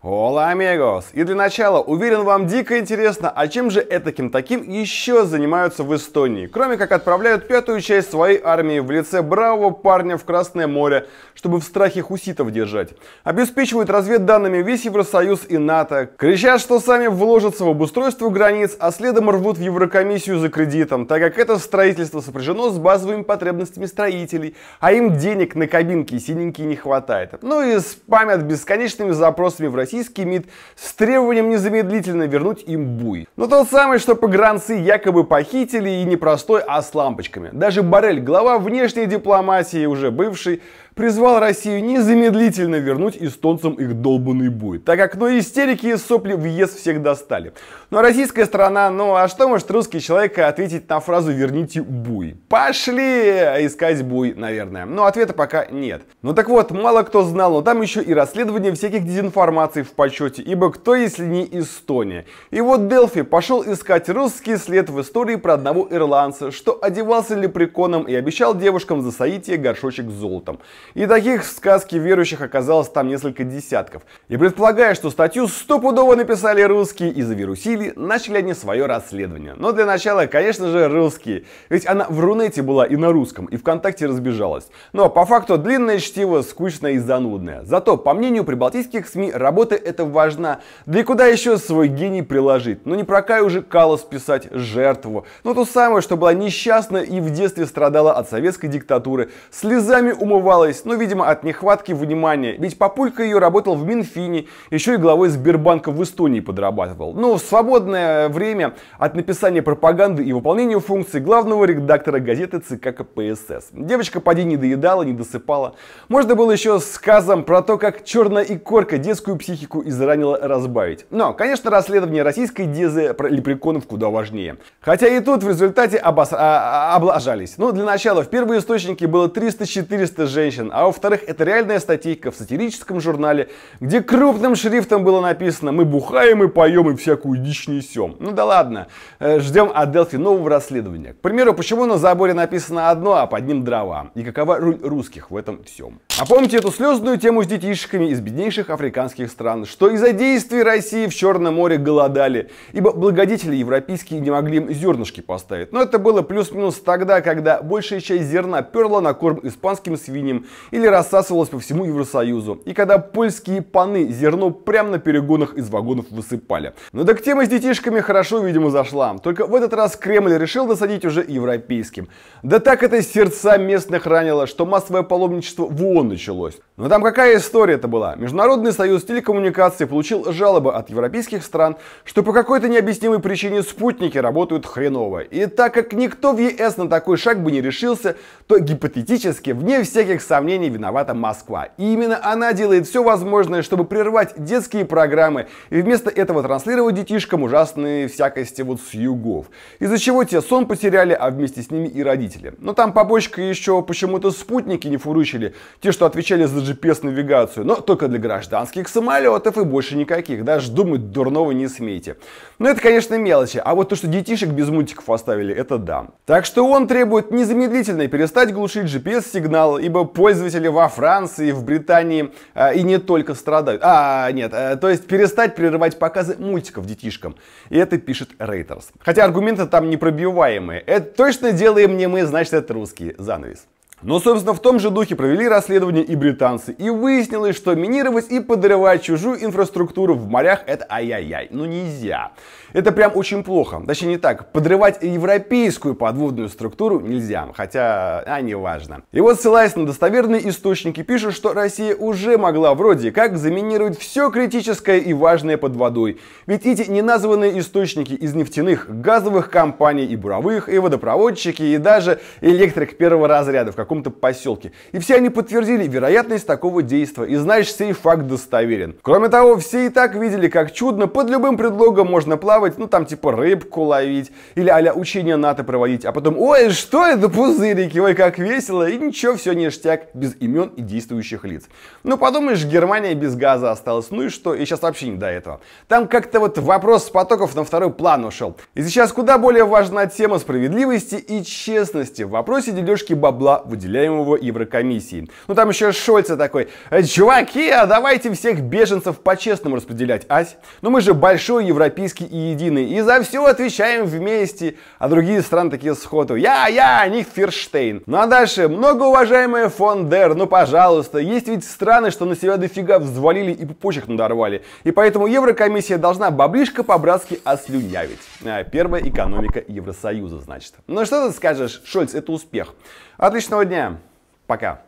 Hola, amigos! И для начала, уверен, вам дико интересно, а чем же этаким таким еще занимаются в Эстонии? Кроме как отправляют пятую часть своей армии в лице бравого парня в Красное море, чтобы в страхе хуситов держать. Обеспечивают разведданными весь Евросоюз и НАТО, кричат, что сами вложатся в обустройство границ, а следом рвут в Еврокомиссию за кредитом, так как это строительство сопряжено с базовыми потребностями строителей, а им денег на кабинки синенькие не хватает. Ну и спамят бесконечными запросами в России российский МИД с требованием незамедлительно вернуть им буй. Но тот самый, что погранцы якобы похитили и не простой, а с лампочками. Даже Барель, глава внешней дипломатии, уже бывший, призвал Россию незамедлительно вернуть эстонцам их долбанный бой, так как, ну, истерики и сопли в ЕС всех достали. Ну а российская сторона, ну, а что может русский человек ответить на фразу «верните буй»? Пошли искать буй, наверное. Но ответа пока нет. Ну так вот, мало кто знал, но там еще и расследование всяких дезинформаций в почете, ибо кто, если не Эстония? И вот Делфи пошел искать русский след в истории про одного ирландца, что одевался ли приконом и обещал девушкам за соитие горшочек с золотом. И таких в сказке верующих оказалось там несколько десятков. И предполагая, что статью стопудово написали русские и завирусили, начали они свое расследование. Но для начала, конечно же, русские. Ведь она в Рунете была и на русском, и ВКонтакте разбежалась. Но по факту длинное чтиво скучное и занудное. Зато, по мнению прибалтийских СМИ, работа эта важна. Да и куда еще свой гений приложить? Ну не про Кай уже Калос писать жертву. Ну то самое, что была несчастна и в детстве страдала от советской диктатуры, слезами умывалась отказалась, ну, видимо, от нехватки внимания, ведь папулька ее работал в Минфине, еще и главой Сбербанка в Эстонии подрабатывал. Но ну, в свободное время от написания пропаганды и выполнения функций главного редактора газеты ЦК КПСС. Девочка поди не доедала, не досыпала. Можно было еще сказом про то, как черная икорка детскую психику изранила разбавить. Но, конечно, расследование российской дезы про лепреконов куда важнее. Хотя и тут в результате обос... а, а облажались. Ну, для начала, в первые источники было 300-400 женщин, Пушкин, а во-вторых, это реальная статейка в сатирическом журнале, где крупным шрифтом было написано «Мы бухаем и поем и всякую дичь несем». Ну да ладно, э, ждем от Делфи нового расследования. К примеру, почему на заборе написано одно, а под ним дрова? И какова роль русских в этом всем? А помните эту слезную тему с детишками из беднейших африканских стран, что из-за действий России в Черном море голодали, ибо благодетели европейские не могли им зернышки поставить. Но это было плюс-минус тогда, когда большая часть зерна перла на корм испанским свиньям или рассасывалось по всему Евросоюзу, и когда польские паны зерно прямо на перегонах из вагонов высыпали. Но так тема с детишками хорошо, видимо, зашла. Только в этот раз Кремль решил досадить уже европейским. Да так это сердца местных ранило, что массовое паломничество в ООН началось. Но ну, там какая история это была? Международный союз телекоммуникаций получил жалобы от европейских стран, что по какой-то необъяснимой причине спутники работают хреново. И так как никто в ЕС на такой шаг бы не решился, то гипотетически, вне всяких сомнений, виновата Москва. И именно она делает все возможное, чтобы прервать детские программы и вместо этого транслировать детишкам ужасные всякости вот с югов. Из-за чего те сон потеряли, а вместе с ними и родители. Но там побочка еще почему-то спутники не фурычили, те, что отвечали за GPS-навигацию, но только для гражданских самолетов и больше никаких, даже думать дурного не смейте. Но ну, это, конечно, мелочи, а вот то, что детишек без мультиков оставили, это да. Так что он требует незамедлительно перестать глушить GPS-сигнал, ибо пользователи во Франции, в Британии э, и не только страдают. А, нет, э, то есть перестать прерывать показы мультиков детишкам. И это пишет Рейтерс. Хотя аргументы там непробиваемые. Это точно делаем не мы, значит это русские. Занавес. Но, собственно, в том же духе провели расследование и британцы, и выяснилось, что минировать и подрывать чужую инфраструктуру в морях — это ай-яй-яй, ну нельзя. Это прям очень плохо. Точнее, не так, подрывать европейскую подводную структуру нельзя, хотя, а, не важно. И вот, ссылаясь на достоверные источники, пишут, что Россия уже могла вроде как заминировать все критическое и важное под водой. Ведь эти неназванные источники из нефтяных, газовых компаний и буровых, и водопроводчики, и даже электрик первого разряда в каком-то каком-то поселке. И все они подтвердили вероятность такого действия. И знаешь, сей факт достоверен. Кроме того, все и так видели, как чудно под любым предлогом можно плавать, ну там типа рыбку ловить или а учение НАТО проводить, а потом, ой, что это пузырики, ой, как весело, и ничего, все ништяк, без имен и действующих лиц. Ну подумаешь, Германия без газа осталась, ну и что, и сейчас вообще не до этого. Там как-то вот вопрос с потоков на второй план ушел. И сейчас куда более важна тема справедливости и честности в вопросе дележки бабла в выделяемого Еврокомиссией. Ну там еще Шольца такой, «Э, чуваки, а давайте всех беженцев по-честному распределять, ась. Ну мы же большой, европейский и единый, и за все отвечаем вместе. А другие страны такие сходу, я, я, них Ферштейн. Ну а дальше, многоуважаемая фон Дер, ну пожалуйста, есть ведь страны, что на себя дофига взвалили и пупочек надорвали. И поэтому Еврокомиссия должна баблишка по-братски ослюнявить. А, первая экономика Евросоюза, значит. Ну что ты скажешь, Шольц, это успех. Отличного дня. Пока.